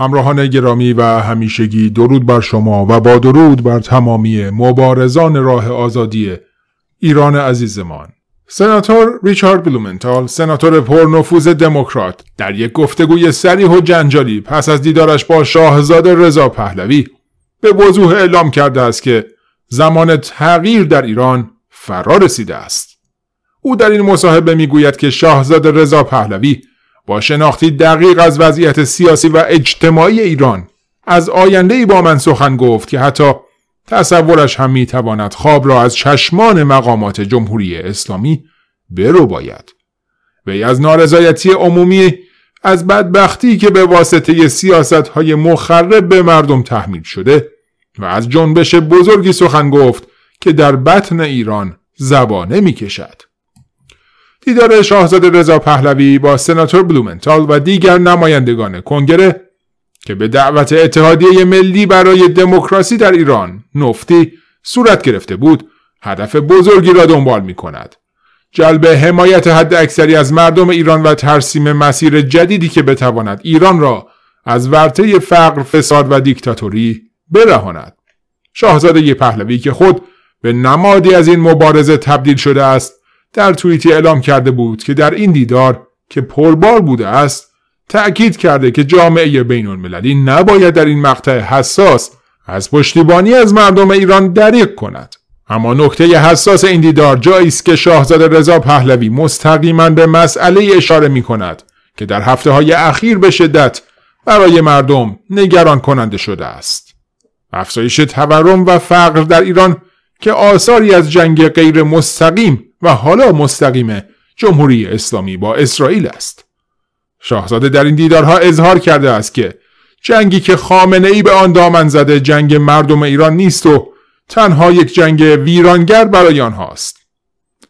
همراهان گرامی و همیشگی درود بر شما و با درود بر تمامی مبارزان راه آزادی ایران عزیزمان سناتور ریچارد بلومنتال سناتور پرنفوذ دموکرات در یک گفتگوی سریح و جنجالی پس از دیدارش با شاهزاده رضا پهلوی به وضوح اعلام کرده است که زمان تغییر در ایران فرا رسیده است او در این مصاحبه میگوید که شاهزاده رضا پهلوی با شناختی دقیق از وضعیت سیاسی و اجتماعی ایران از آینده ای با من سخن گفت که حتی تصورش هم میتواند خواب را از چشمان مقامات جمهوری اسلامی برو باید وی از نارضایتی عمومی از بدبختی که به واسطه سیاست های مخرب به مردم تحمیل شده و از جنبش بزرگی سخن گفت که در بطن ایران زبانه می کشد. دیدار شاهزاده رضا پهلوی با سناتور بلومنتال و دیگر نمایندگان کنگره که به دعوت اتحادیه ملی برای دموکراسی در ایران نفتی صورت گرفته بود هدف بزرگی را دنبال می کند. جلب حمایت حد اکثری از مردم ایران و ترسیم مسیر جدیدی که بتواند ایران را از ورطه فقر، فساد و دیکتاتوری برهاند. شاهزاده پهلوی که خود به نمادی از این مبارزه تبدیل شده است در توییتی اعلام کرده بود که در این دیدار که پربار بوده است تأکید کرده که جامعه بین المللی نباید در این مقطع حساس از پشتیبانی از مردم ایران دریق کند اما نکته حساس این دیدار جایی است که شاهزاده رضا پهلوی مستقیما به مسئله اشاره می کند که در هفته های اخیر به شدت برای مردم نگران کننده شده است. افزایش تورم و فقر در ایران که آثاری از جنگ غیر مستقیم و حالا مستقیم جمهوری اسلامی با اسرائیل است. شاهزاده در این دیدارها اظهار کرده است که جنگی که خامنه ای به آن دامن زده جنگ مردم ایران نیست و تنها یک جنگ ویرانگر برای آنهاست.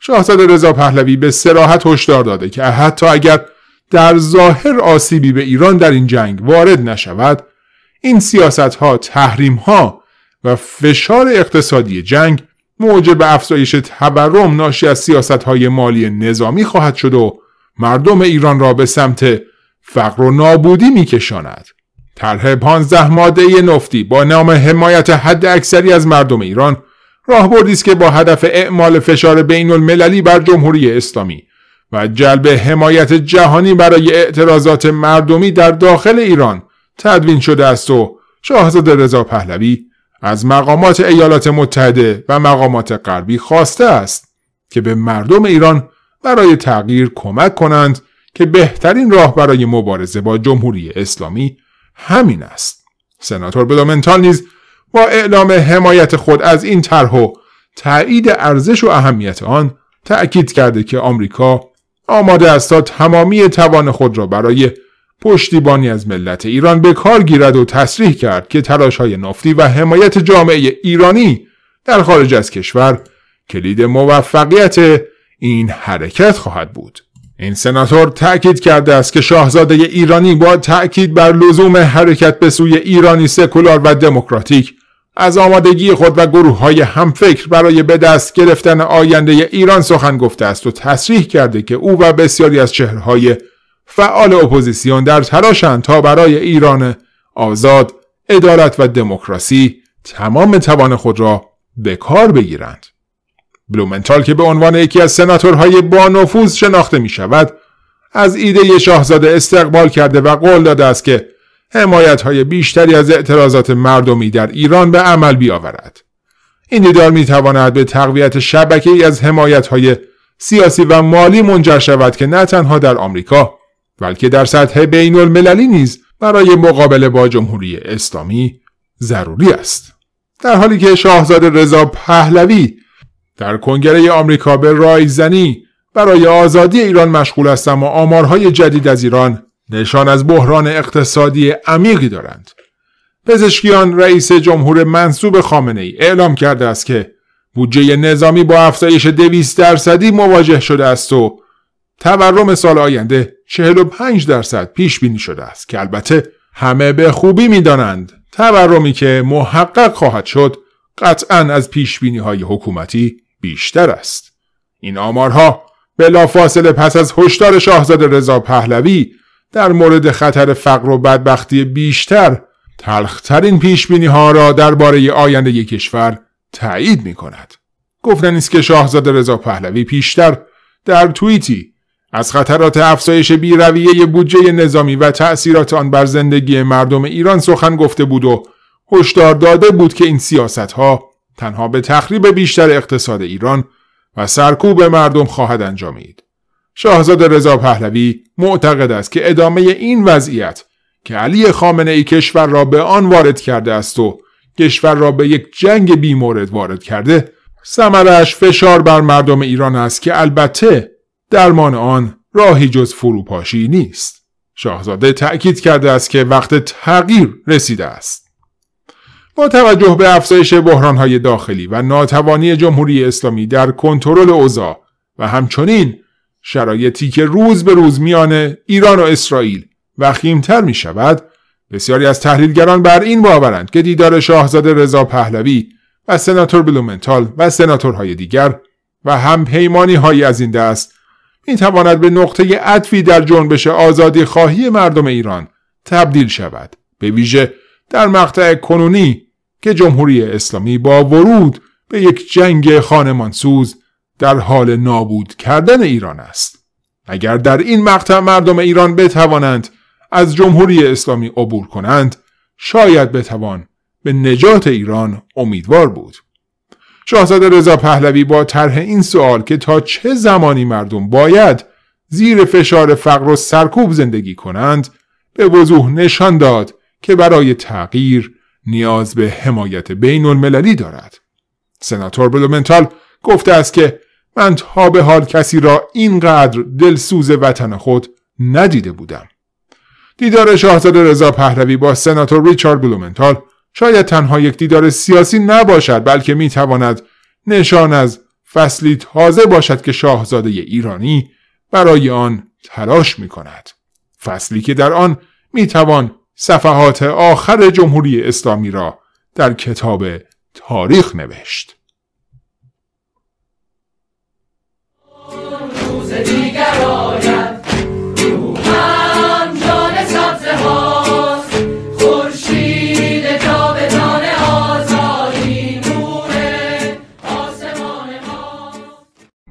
شاهزاده رضا پهلوی به سراحت هشدار داده که حتی اگر در ظاهر آسیبی به ایران در این جنگ وارد نشود این سیاست ها تحریم ها و فشار اقتصادی جنگ موجب افزایش تورم ناشی از سیاست مالی نظامی خواهد شد و مردم ایران را به سمت فقر و نابودی کشاند طرح پانزده ماده نفتی با نام حمایت حد اکثری از مردم ایران راهبردی است که با هدف اعمال فشار بین المللی بر جمهوری اسلامی و جلب حمایت جهانی برای اعتراضات مردمی در داخل ایران تدوین شده است و شاهزاده رضا پهلوی از مقامات ایالات متحده و مقامات غربی خواسته است که به مردم ایران برای تغییر کمک کنند که بهترین راه برای مبارزه با جمهوری اسلامی همین است سناتور بلومنتال نیز با اعلام حمایت خود از این طرح و تایید ارزش و اهمیت آن تأکید کرده که آمریکا آماده است تا تمامی توان خود را برای پشتیبانی از ملت ایران به کار گیرد و تصریح کرد که تلاش های نفتی و حمایت جامعه ایرانی در خارج از کشور کلید موفقیت این حرکت خواهد بود. این سناتور تأکید کرده است که شاهزاده ایرانی با تأکید بر لزوم حرکت به سوی ایرانی سکولار و دموکراتیک از آمادگی خود و گروه های همفکر برای به دست گرفتن آینده ایران سخن گفته است و تصریح کرده که او و بسیاری از چهرهای فعال اپوزیسیون در تلاشند تا برای ایران آزاد، عدالت و دموکراسی تمام توان خود را به کار بگیرند. بلومنتال که به عنوان یکی از سناتورهای با نفوذ شناخته می شود، از ایده شاهزاده استقبال کرده و قول داده است که حمایت های بیشتری از اعتراضات مردمی در ایران به عمل بیاورد. این دیدار می تواند به تقویت شبکه ای از حمایت های سیاسی و مالی منجر شود که نه تنها در آمریکا بلکه در سطح بین المللی نیز برای مقابله با جمهوری اسلامی ضروری است در حالی که شاهزاده رضا پهلوی در کنگره آمریکا به رایزنی برای آزادی ایران مشغول است اما آمارهای جدید از ایران نشان از بحران اقتصادی عمیقی دارند پزشکیان رئیس جمهور منصوب خامنه ای اعلام کرده است که بودجه نظامی با افزایش دویست درصدی مواجه شده است و تورم سال آینده 45 درصد پیش بینی شده است که البته همه به خوبی می دانند. تورمی که محقق خواهد شد قطعا از پیش بینی های حکومتی بیشتر است. این آمارها بلافاصله پس از هشدار شاهزاده رضا پهلوی در مورد خطر فقر و بدبختی بیشتر تلخترین پیش بینی ها را درباره آینده یک کشور تایید می کند. گفتن نیست که شاهزاده رضا پهلوی پیشتر در توییتی از خطرات افزایش بیرویه بودجه نظامی و تأثیرات آن بر زندگی مردم ایران سخن گفته بود و هشدار داده بود که این سیاست ها تنها به تخریب بیشتر اقتصاد ایران و سرکوب مردم خواهد انجامید. شاهزاده رضا پهلوی معتقد است که ادامه این وضعیت که علی خامنه ای کشور را به آن وارد کرده است و کشور را به یک جنگ مورد وارد کرده سمرش فشار بر مردم ایران است که البته درمان آن راهی جز فروپاشی نیست. شاهزاده تأکید کرده است که وقت تغییر رسیده است. با توجه به افزایش بحرانهای داخلی و ناتوانی جمهوری اسلامی در کنترل اوضاع و همچنین شرایطی که روز به روز میان ایران و اسرائیل وخیمتر می شود بسیاری از تحلیلگران بر این باورند که دیدار شاهزاده رضا پهلوی و سناتور بلومنتال و سناتورهای دیگر و هم پیمانی های از این دست این تواند به نقطه عطفی در جنبش آزادی خواهی مردم ایران تبدیل شود به ویژه در مقطع کنونی که جمهوری اسلامی با ورود به یک جنگ خانمانسوز در حال نابود کردن ایران است اگر در این مقطع مردم ایران بتوانند از جمهوری اسلامی عبور کنند شاید بتوان به نجات ایران امیدوار بود شاهزاده رضا پهلوی با طرح این سوال که تا چه زمانی مردم باید زیر فشار فقر و سرکوب زندگی کنند به وضوح نشان داد که برای تغییر نیاز به حمایت بین المللی دارد. سناتور بلومنتال گفته است که من تا به حال کسی را اینقدر دلسوز وطن خود ندیده بودم. دیدار شاهزاده رضا پهلوی با سناتور ریچارد بلومنتال شاید تنها یک دیدار سیاسی نباشد بلکه میتواند نشان از فصلی تازه باشد که شاهزاده ایرانی برای آن تلاش می کند. فصلی که در آن می توان صفحات آخر جمهوری اسلامی را در کتاب تاریخ نوشت.